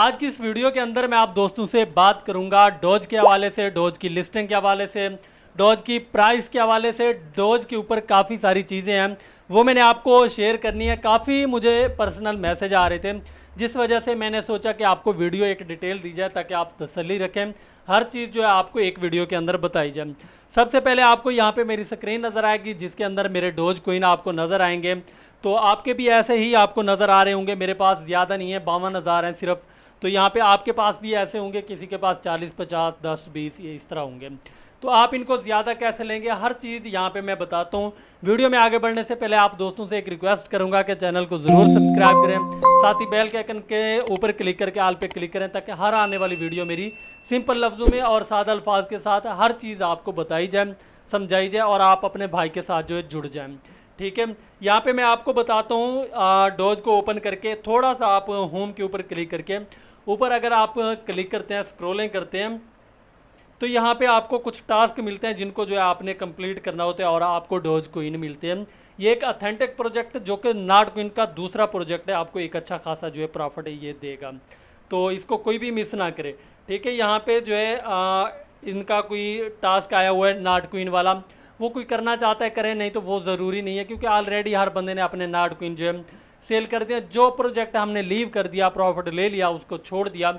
आज की इस वीडियो के अंदर मैं आप दोस्तों से बात करूंगा डोज के हवाले से डोज की लिस्टिंग के हवाले से डोज की प्राइस के हवाले से डोज के ऊपर काफ़ी सारी चीज़ें हैं वो मैंने आपको शेयर करनी है काफ़ी मुझे पर्सनल मैसेज आ रहे थे जिस वजह से मैंने सोचा कि आपको वीडियो एक डिटेल दी जाए ताकि आप तसली रखें हर चीज़ जो है आपको एक वीडियो के अंदर बताई जाए सबसे पहले आपको यहाँ पे मेरी स्क्रीन नज़र आएगी जिसके अंदर मेरे डोज कोइन आपको नज़र आएंगे तो आपके भी ऐसे ही आपको नज़र आ रहे होंगे मेरे पास ज़्यादा नहीं है बावन हज़ार हैं सिर्फ तो यहाँ पे आपके पास भी ऐसे होंगे किसी के पास चालीस पचास दस बीस ये इस तरह होंगे तो आप इनको ज़्यादा कैसे लेंगे हर चीज़ यहाँ पर मैं बताता हूँ वीडियो में आगे बढ़ने से पहले आप दोस्तों से एक रिक्वेस्ट करूंगा कि चैनल को ज़रूर सब्सक्राइब करें साथ ही बेल के आइकन के ऊपर क्लिक करके आल पे क्लिक करें ताकि हर आने वाली वीडियो मेरी सिंपल लफ्ज़ों में और सादा अल्फाज के साथ हर चीज़ आपको बताई जाए समझाई जाए और आप अपने भाई के साथ जो है जुड़ जाएँ ठीक है यहाँ पे मैं आपको बताता हूँ डोज को ओपन करके थोड़ा सा आप होम के ऊपर क्लिक करके ऊपर अगर आप क्लिक करते हैं स्क्रोलिंग करते हैं तो यहाँ पे आपको कुछ टास्क मिलते हैं जिनको जो है आपने कंप्लीट करना होता है और आपको डोज क्वीन मिलते हैं ये एक अथेंटिक प्रोजेक्ट जो कि नाट क्वीन का दूसरा प्रोजेक्ट है आपको एक अच्छा खासा जो है प्रॉफिट ये देगा तो इसको कोई भी मिस ना करे ठीक है यहाँ पर जो है आ, इनका कोई टास्क आया हुआ है नाट क्वीन वाला वो कोई करना चाहता है करें नहीं तो वो ज़रूरी नहीं है क्योंकि ऑलरेडी हर बंदे ने अपने नाट क्वीन जो है सेल कर दिया जो प्रोजेक्ट हमने लीव कर दिया प्रॉफिट ले लिया उसको छोड़ दिया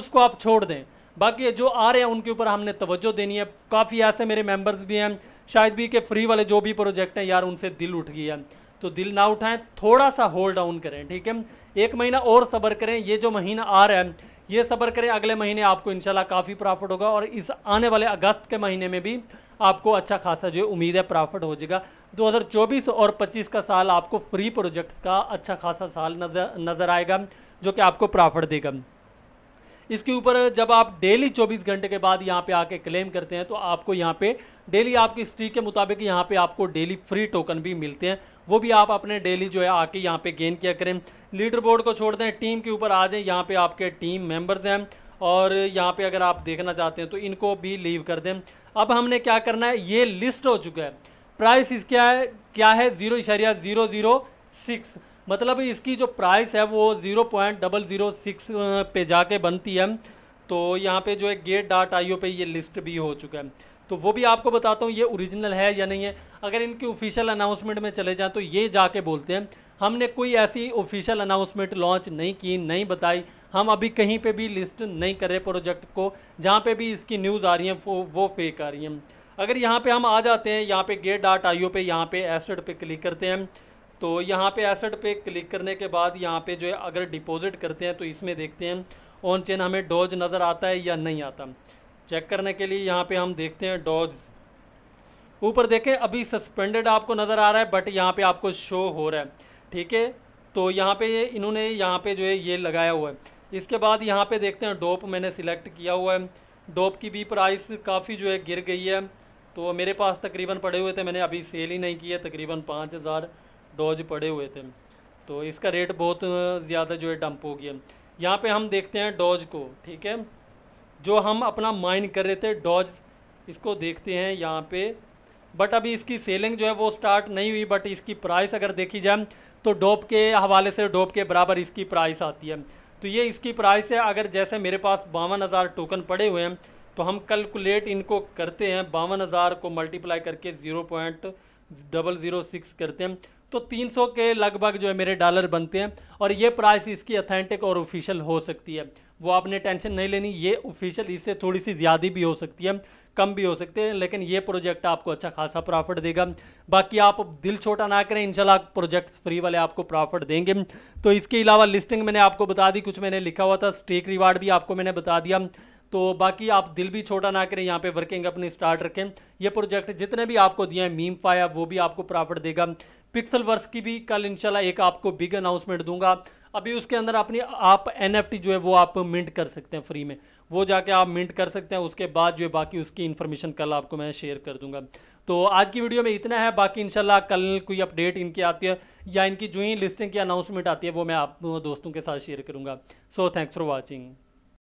उसको आप छोड़ दें बाकी जो आ रहे हैं उनके ऊपर हमने तवज्जो देनी है काफ़ी ऐसे मेरे मेंबर्स भी हैं शायद भी के फ्री वाले जो भी प्रोजेक्ट हैं यार उनसे दिल उठ गया तो दिल ना उठाएं थोड़ा सा होल्ड डाउन करें ठीक है एक महीना और सब्र करें ये जो महीना आ रहा है ये सब्र करें अगले महीने आपको इनशाला काफ़ी प्रॉफिट होगा और इस आने वाले अगस्त के महीने में भी आपको अच्छा खासा जो उम्मीद है प्रॉफिट हो जाएगा 2024 और 25 का साल आपको फ्री प्रोजेक्ट्स का अच्छा खासा साल नजर नज़र आएगा जो कि आपको प्रॉफिट देगा इसके ऊपर जब आप डेली 24 घंटे के बाद यहाँ पे आके क्लेम करते हैं तो आपको यहाँ पे डेली आपकी हिस्ट्री के मुताबिक यहाँ पे आपको डेली फ्री टोकन भी मिलते हैं वो भी आप अपने डेली जो है आके यहाँ पे गेन किया करें लीडर बोर्ड को छोड़ दें टीम के ऊपर आ जाएँ यहाँ पर आपके टीम मेम्बर्स हैं और यहाँ पर अगर आप देखना चाहते हैं तो इनको भी लीव कर दें अब हमने क्या करना है ये लिस्ट हो चुका है प्राइस इसका है क्या है ज़ीरो इशारिया ज़ीरो ज़ीरो सिक्स मतलब इसकी जो प्राइस है वो zero point double zero six पे जाके बनती है तो यहाँ पे जो है गेट डाट आईओ पे ये लिस्ट भी हो चुका है तो वो भी आपको बताता हूँ ये ओरिजिनल है या नहीं है अगर इनकी ऑफिशियल अनाउंसमेंट में चले जाएँ तो ये जाके बोलते हैं हमने कोई ऐसी ऑफिशियल अनाउंसमेंट लॉन्च नहीं की नहीं बताई हम अभी कहीं पर भी लिस्ट नहीं करे प्रोजेक्ट को जहाँ पर भी इसकी न्यूज़ आ रही है वो वो फेक आ रही है अगर यहाँ पर हम आ जाते हैं यहाँ पर गेट डाट आईओ पे यहाँ पर एसड पर क्लिक करते हैं तो यहाँ पे एसेट पे क्लिक करने के बाद यहाँ पे जो है अगर डिपॉजिट करते हैं तो इसमें देखते हैं ऑन चेन हमें डॉज नज़र आता है या नहीं आता चेक करने के लिए यहाँ पे हम देखते हैं डॉज ऊपर देखें अभी सस्पेंडेड आपको नज़र आ रहा है बट यहाँ पे आपको शो हो रहा है ठीक है तो यहाँ पे ये इन्होंने यहाँ पर जो है ये लगाया हुआ है इसके बाद यहाँ पर देखते हैं डोप मैंने सिलेक्ट किया हुआ है डोप की भी प्राइस काफ़ी जो है गिर गई है तो मेरे पास तकरीबन पड़े हुए थे मैंने अभी सेल ही नहीं किया है तकरीबन पाँच हज़ार डोज पड़े हुए थे तो इसका रेट बहुत ज़्यादा जो है डंप हो गया यहाँ पे हम देखते हैं डॉज को ठीक है जो हम अपना माइन कर रहे थे डॉज इसको देखते हैं यहाँ पे बट अभी इसकी सेलिंग जो है वो स्टार्ट नहीं हुई बट इसकी प्राइस अगर देखी जाए तो डोप के हवाले से डोप के बराबर इसकी प्राइस आती है तो ये इसकी प्राइस है अगर जैसे मेरे पास बावन हज़ार टोकन पड़े हुए हैं तो हम कैलकुलेट इनको करते हैं बावन हज़ार को मल्टीप्लाई करके zero point double zero six करते हैं तो 300 के लगभग जो है मेरे डॉलर बनते हैं और ये प्राइस इसकी अथेंटिक और ऑफिशियल हो सकती है वो आपने टेंशन नहीं लेनी ये ऑफिशियल इससे थोड़ी सी ज़्यादा भी हो सकती है कम भी हो सकते हैं लेकिन ये प्रोजेक्ट आपको अच्छा खासा प्रॉफिट देगा बाकी आप दिल छोटा ना करें इंशाल्लाह प्रोजेक्ट्स फ्री वाले आपको प्रॉफिट देंगे तो इसके अलावा लिस्टिंग मैंने आपको बता दी कुछ मैंने लिखा हुआ था स्टेक रिवार्ड भी आपको मैंने बता दिया तो बाकी आप दिल भी छोटा ना करें यहाँ पे वर्किंग अपनी स्टार्ट रखें ये प्रोजेक्ट जितने भी आपको दिए हैं मीम फाया वो भी आपको प्रॉफिट देगा पिक्सल वर्स की भी कल इनशाला एक आपको बिग अनाउंसमेंट दूंगा अभी उसके अंदर अपनी आप एन जो है वो आप मिंट कर सकते हैं फ्री में वो जाके आप मिंट कर सकते हैं उसके बाद जो है बाकी उसकी इन्फॉर्मेशन कल आपको मैं शेयर कर दूंगा तो आज की वीडियो में इतना है बाकी इंशाल्लाह कल कोई अपडेट इनकी आती है या इनकी जो ही लिस्टिंग की अनाउंसमेंट आती है वो मैं आप दोस्तों के साथ शेयर करूँगा सो थैंक्स फॉर वॉचिंग